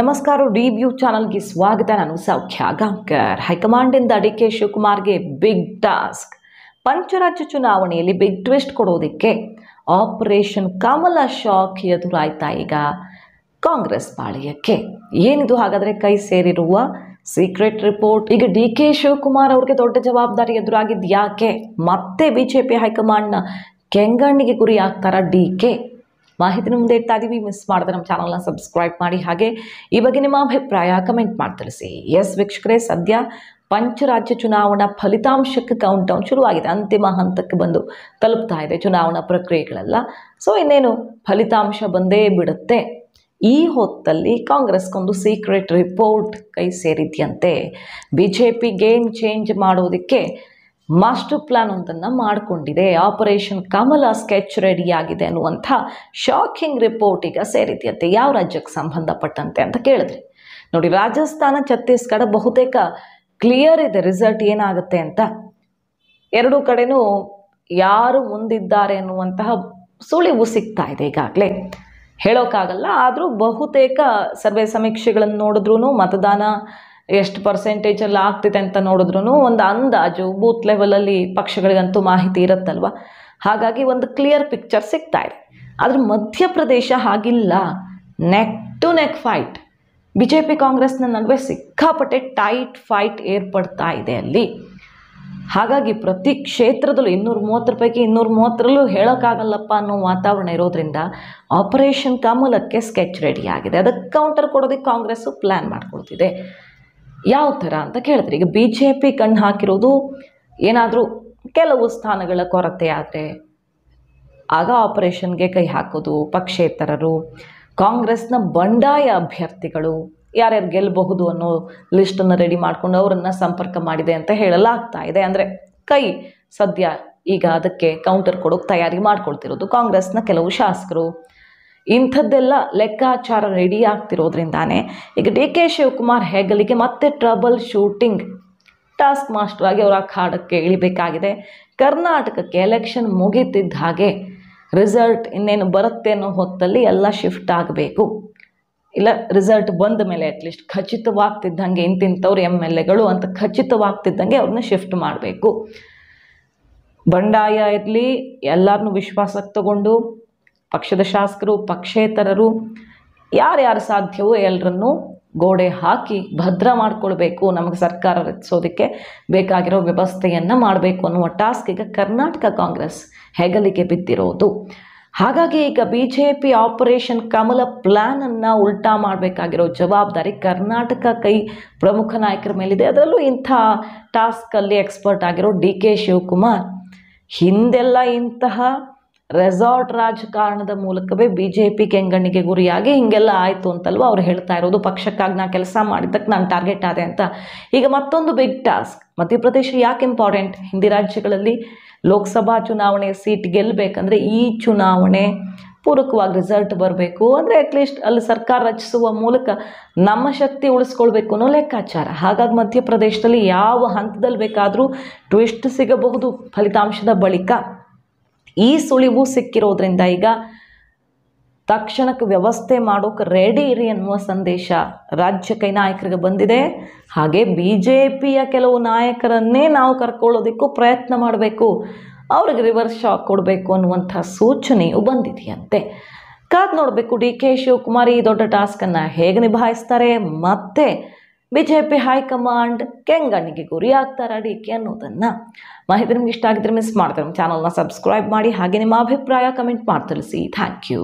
ನಮಸ್ಕಾರ ರಿವ್ಯೂ ಚಾನಲ್ಗೆ ಸ್ವಾಗತ ನಾನು ಸೌಖ್ಯ ಗಾಂವ್ಕರ್ ಹೈಕಮಾಂಡಿಂದ ಡಿ ಕೆ ಶಿವಕುಮಾರ್ಗೆ ಬಿಗ್ ಟಾಸ್ಕ್ ಪಂಚರಾಜ್ಯ ಚುನಾವಣೆಯಲ್ಲಿ ಬಿಗ್ ಟ್ವಿಸ್ಟ್ ಕೊಡೋದಕ್ಕೆ ಆಪರೇಷನ್ ಕಮಲ ಶಾಕ್ ಎದುರಾಯ್ತಾ ಈಗ ಕಾಂಗ್ರೆಸ್ ಪಾಳ್ಯಕ್ಕೆ ಏನಿದು ಹಾಗಾದರೆ ಕೈ ಸೇರಿರುವ ಸೀಕ್ರೆಟ್ ರಿಪೋರ್ಟ್ ಈಗ ಡಿ ಕೆ ಶಿವಕುಮಾರ್ ಅವ್ರಿಗೆ ದೊಡ್ಡ ಜವಾಬ್ದಾರಿ ಎದುರಾಗಿದ್ದು ಯಾಕೆ ಮತ್ತೆ ಬಿ ಜೆ ಪಿ ಹೈಕಮಾಂಡ್ನ ಕೆಂಗಣ್ಣಿಗೆ ಗುರಿ ಆಗ್ತಾರ ಡಿ ಕೆ ಮಾಹಿತಿನ ಮುಂದೆ ಇಡ್ತಾ ಇದ್ದೀವಿ ಮಿಸ್ ಮಾಡದೆ ನಮ್ಮ ಚಾನಲ್ನ ಸಬ್ಸ್ಕ್ರೈಬ್ ಮಾಡಿ ಹಾಗೆ ಈ ಬಗ್ಗೆ ನಿಮ್ಮ ಅಭಿಪ್ರಾಯ ಕಮೆಂಟ್ ಮಾಡಿ ತಿಳಿಸಿ ಎಸ್ ವೀಕ್ಷಕರೇ ಸದ್ಯ ಪಂಚರಾಜ್ಯ ಚುನಾವಣಾ ಫಲಿತಾಂಶಕ್ಕೆ ಕೌಂಟ್ ಡೌನ್ ಶುರುವಾಗಿದೆ ಅಂತಿಮ ಹಂತಕ್ಕೆ ಬಂದು ತಲುಪ್ತಾ ಇದೆ ಚುನಾವಣಾ ಪ್ರಕ್ರಿಯೆಗಳೆಲ್ಲ ಸೊ ಇನ್ನೇನು ಫಲಿತಾಂಶ ಬಂದೇ ಬಿಡುತ್ತೆ ಈ ಹೊತ್ತಲ್ಲಿ ಕಾಂಗ್ರೆಸ್ಗೊಂದು ಸೀಕ್ರೆಟ್ ರಿಪೋರ್ಟ್ ಕೈ ಸೇರಿದ್ಯಂತೆ B J P game change ಮಾಡೋದಕ್ಕೆ ಮಾಸ್ಟರ್ ಪ್ಲಾನ್ ಒಂದನ್ನು ಮಾಡಿಕೊಂಡಿದೆ ಆಪರೇಷನ್ ಕಮಲ ಸ್ಕೆಚ್ ರೆಡಿಯಾಗಿದೆ ಅನ್ನುವಂಥ ಶಾಕಿಂಗ್ ರಿಪೋರ್ಟ್ ಈಗ ಸೇರಿದೆಯಂತೆ ಯಾವ ರಾಜ್ಯಕ್ಕೆ ಸಂಬಂಧಪಟ್ಟಂತೆ ಅಂತ ಕೇಳಿದ್ರಿ ನೋಡಿ ರಾಜಸ್ಥಾನ ಛತ್ತೀಸ್ಗಢ ಬಹುತೇಕ ಕ್ಲಿಯರ್ ಇದೆ ರಿಸಲ್ಟ್ ಏನಾಗುತ್ತೆ ಅಂತ ಎರಡೂ ಕಡೆನೂ ಯಾರು ಮುಂದಿದ್ದಾರೆ ಅನ್ನುವಂತಹ ಸುಳಿವು ಸಿಗ್ತಾ ಇದೆ ಈಗಾಗಲೇ ಹೇಳೋಕ್ಕಾಗಲ್ಲ ಆದರೂ ಬಹುತೇಕ ಸರ್ವೆ ಸಮೀಕ್ಷೆಗಳನ್ನು ನೋಡಿದ್ರೂ ಮತದಾನ ಎಷ್ಟು ಪರ್ಸೆಂಟೇಜಲ್ಲಿ ಆಗ್ತಿದೆ ಅಂತ ನೋಡಿದ್ರೂ ಒಂದು ಅಂದಾಜು ಬೂತ್ ಲೆವೆಲಲ್ಲಿ ಪಕ್ಷಗಳಿಗಂತೂ ಮಾಹಿತಿ ಇರುತ್ತಲ್ವ ಹಾಗಾಗಿ ಒಂದು ಕ್ಲಿಯರ್ ಪಿಕ್ಚರ್ ಸಿಗ್ತಾ ಇದೆ ಆದರೆ ಮಧ್ಯಪ್ರದೇಶ ಹಾಗಿಲ್ಲ neck to neck fight B J P ಕಾಂಗ್ರೆಸ್ನ ನಡುವೆ ಸಿಕ್ಕಾಪಟ್ಟೆ ಟೈಟ್ ಫೈಟ್ ಏರ್ಪಡ್ತಾ ಇದೆ ಅಲ್ಲಿ ಹಾಗಾಗಿ ಪ್ರತಿ ಕ್ಷೇತ್ರದಲ್ಲೂ ಇನ್ನೂರು ಮೂವತ್ತರ ಪೈಕಿ ಇನ್ನೂರು ಮೂವತ್ತರಲ್ಲೂ ಹೇಳೋಕ್ಕಾಗಲ್ಲಪ್ಪ ಅನ್ನೋ ವಾತಾವರಣ ಇರೋದ್ರಿಂದ ಆಪರೇಷನ್ ಕಮಲಕ್ಕೆ ಸ್ಕೆಚ್ ರೆಡಿ ಆಗಿದೆ ಅದಕ್ಕೆ ಕೌಂಟರ್ ಕೊಡೋದಕ್ಕೆ ಕಾಂಗ್ರೆಸ್ಸು ಪ್ಲ್ಯಾನ್ ಮಾಡ್ಕೊಳ್ತಿದೆ ಯಾವ ಥರ ಅಂತ ಕೇಳ್ತಾರೆ ಈಗ ಬಿ ಜೆ ಪಿ ಕಣ್ಣು ಹಾಕಿರೋದು ಏನಾದರೂ ಕೆಲವು ಸ್ಥಾನಗಳ ಕೊರತೆ ಆದರೆ ಆಗ ಆಪರೇಷನ್ಗೆ ಕೈ ಹಾಕೋದು ಪಕ್ಷೇತರರು ಕಾಂಗ್ರೆಸ್ನ ಬಂಡಾಯ ಅಭ್ಯರ್ಥಿಗಳು ಯಾರ್ಯಾರು ಗೆಲ್ಲಬಹುದು ಅನ್ನೋ ಲಿಸ್ಟನ್ನು ರೆಡಿ ಮಾಡಿಕೊಂಡು ಅವರನ್ನು ಸಂಪರ್ಕ ಮಾಡಿದೆ ಅಂತ ಹೇಳಲಾಗ್ತಾ ಇದೆ ಅಂದರೆ ಕೈ ಸದ್ಯ ಈಗ ಅದಕ್ಕೆ ಕೌಂಟರ್ ಕೊಡೋಕೆ ತಯಾರಿ ಮಾಡ್ಕೊಳ್ತಿರೋದು ಕಾಂಗ್ರೆಸ್ನ ಕೆಲವು ಶಾಸಕರು ಇಂಥದ್ದೆಲ್ಲ ಲೆಕ್ಕಾಚಾರ ರೆಡಿ ಆಗ್ತಿರೋದ್ರಿಂದಾನೇ ಈಗ ಡಿ ಕೆ ಶಿವಕುಮಾರ್ ಹೆಗಲಿಗೆ ಮತ್ತೆ ಟ್ರಬಲ್ ಶೂಟಿಂಗ್ ಟಾಸ್ಕ್ ಮಾಸ್ಟರ್ ಆಗಿ ಅವರ ಕಾಡಕ್ಕೆ ಇಳಿಬೇಕಾಗಿದೆ ಕರ್ನಾಟಕಕ್ಕೆ ಎಲೆಕ್ಷನ್ ಮುಗಿತಿದ್ದ ಹಾಗೆ ರಿಸಲ್ಟ್ ಇನ್ನೇನು ಬರುತ್ತೆ ಅನ್ನೋ ಹೊತ್ತಲ್ಲಿ ಎಲ್ಲ ಶಿಫ್ಟ್ ಆಗಬೇಕು ಇಲ್ಲ ರಿಸಲ್ಟ್ ಬಂದ ಮೇಲೆ ಅಟ್ಲೀಸ್ಟ್ ಖಚಿತವಾಗ್ತಿದ್ದಂಗೆ ಇಂತಿಂಥವ್ರು ಎಮ್ ಎಲ್ ಎಗಳು ಅಂತ ಖಚಿತವಾಗ್ತಿದ್ದಂಗೆ ಅವ್ರನ್ನ ಶಿಫ್ಟ್ ಮಾಡಬೇಕು ಬಂಡಾಯ ಇರಲಿ ಎಲ್ಲರನ್ನೂ ವಿಶ್ವಾಸಕ್ಕೆ ತಗೊಂಡು ಪಕ್ಷದ ಶಾಸಕರು ಪಕ್ಷೇತರರು ಯಾರ್ಯಾರು ಸಾಧ್ಯವೋ ಎಲ್ಲರನ್ನೂ ಗೋಡೆ ಹಾಕಿ ಭದ್ರ ಮಾಡಿಕೊಳ್ಬೇಕು ನಮಗೆ ಸರ್ಕಾರ ರಚಿಸೋದಕ್ಕೆ ಬೇಕಾಗಿರೋ ವ್ಯವಸ್ಥೆಯನ್ನು ಮಾಡಬೇಕು ಅನ್ನುವ ಟಾಸ್ಕ್ ಈಗ ಕರ್ನಾಟಕ ಕಾಂಗ್ರೆಸ್ ಹೆಗಲಿಗೆ ಬಿದ್ದಿರೋದು ಹಾಗಾಗಿ ಈಗ B J P operation Kamala ಪ್ಲ್ಯಾನನ್ನು ಉಲ್ಟಾ ಮಾಡಬೇಕಾಗಿರೋ ಜವಾಬ್ದಾರಿ ಕರ್ನಾಟಕ ಕೈ ಪ್ರಮುಖ ನಾಯಕರ ಮೇಲಿದೆ ಅದರಲ್ಲೂ ಇಂಥ ಟಾಸ್ಕಲ್ಲಿ ಎಕ್ಸ್ಪರ್ಟ್ ಆಗಿರೋ ಡಿ ಕೆ ಶಿವಕುಮಾರ್ ಹಿಂದೆಲ್ಲ ಇಂತಹ ರೆಸಾರ್ಟ್ ರಾಜಕಾರಣದ ಮೂಲಕವೇ ಬಿ ಜೆ ಪಿ ಕೆಂಗಣ್ಣಿಗೆ ಗುರಿಯಾಗಿ ಹೀಗೆಲ್ಲ ಆಯಿತು ಅಂತಲ್ವ ಅವ್ರು ಹೇಳ್ತಾ ಇರೋದು ಪಕ್ಷಕ್ಕಾಗಿ ನಾ ಕೆಲಸ ಮಾಡಿದ್ದಕ್ಕೆ ನಾನು ಟಾರ್ಗೆಟ್ ಆದೆ ಅಂತ ಈಗ ಮತ್ತೊಂದು ಬಿಗ್ ಟಾಸ್ಕ್ ಮಧ್ಯಪ್ರದೇಶ ಯಾಕೆ ಇಂಪಾರ್ಟೆಂಟ್ ಹಿಂದಿ ರಾಜ್ಯಗಳಲ್ಲಿ ಲೋಕಸಭಾ ಚುನಾವಣೆ ಸೀಟ್ ಗೆಲ್ಲಬೇಕಂದ್ರೆ ಈ ಚುನಾವಣೆ ಪೂರಕವಾಗಿ ರಿಸಲ್ಟ್ ಬರಬೇಕು ಅಂದರೆ ಅಟ್ಲೀಸ್ಟ್ ಅಲ್ಲಿ ಸರ್ಕಾರ ರಚಿಸುವ ಮೂಲಕ ನಮ್ಮ ಶಕ್ತಿ ಉಳಿಸ್ಕೊಳ್ಬೇಕು ಅನ್ನೋ ಲೆಕ್ಕಾಚಾರ ಹಾಗಾಗಿ ಮಧ್ಯಪ್ರದೇಶದಲ್ಲಿ ಯಾವ ಹಂತದಲ್ಲಿ ಬೇಕಾದರೂ ಟ್ವಿಸ್ಟ್ ಸಿಗಬಹುದು ಫಲಿತಾಂಶದ ಬಳಿಕ ಈ ಸುಳಿವು ಸಿಕ್ಕಿರೋದ್ರಿಂದ ಈಗ ತಕ್ಷಣಕ್ಕೆ ವ್ಯವಸ್ಥೆ ಮಾಡೋಕೆ ರೆಡಿ ಇರಿ ಅನ್ನುವ ಸಂದೇಶ ರಾಜ್ಯ ಕೈ ನಾಯಕರಿಗೆ ಬಂದಿದೆ ಹಾಗೆ ಬಿ ಜೆ ಪಿಯ ಕೆಲವು ನಾಯಕರನ್ನೇ ನಾವು ಕರ್ಕೊಳ್ಳೋದಕ್ಕೂ ಪ್ರಯತ್ನ ಮಾಡಬೇಕು ಅವ್ರಿಗೆ ರಿವರ್ಸ್ ಶಾಕ್ ಕೊಡಬೇಕು ಅನ್ನುವಂಥ ಸೂಚನೆಯು ಬಂದಿದೆಯಂತೆ ಕಾದು ನೋಡಬೇಕು ಡಿ ಕೆ ಶಿವಕುಮಾರ್ ಈ ದೊಡ್ಡ ಟಾಸ್ಕನ್ನು ಹೇಗೆ ನಿಭಾಯಿಸ್ತಾರೆ ಮತ್ತೆ ಬಿಜೆಪಿ ಹೈಕಮಾಂಡ್ ಕೆಂಗಣ್ಣಿಗೆ ಗುರಿ ಡಿ ಕೆ ಅನ್ನೋದನ್ನು ಮಾಹಿತಿ ನಿಮ್ಗೆ ಇಷ್ಟ ಆಗಿದ್ರೆ ಮಿಸ್ ಮಾಡ್ತಾರೆ ನಮ್ಮ ಚಾನಲ್ನ ಸಬ್ಸ್ಕ್ರೈಬ್ ಮಾಡಿ ಹಾಗೆ ನಿಮ್ಮ ಅಭಿಪ್ರಾಯ ಕಮೆಂಟ್ ಮಾಡಿ ತಿಳಿಸಿ ಥ್ಯಾಂಕ್ ಯು